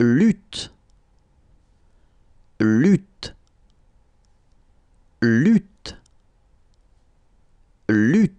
lutte lutte lutte lutte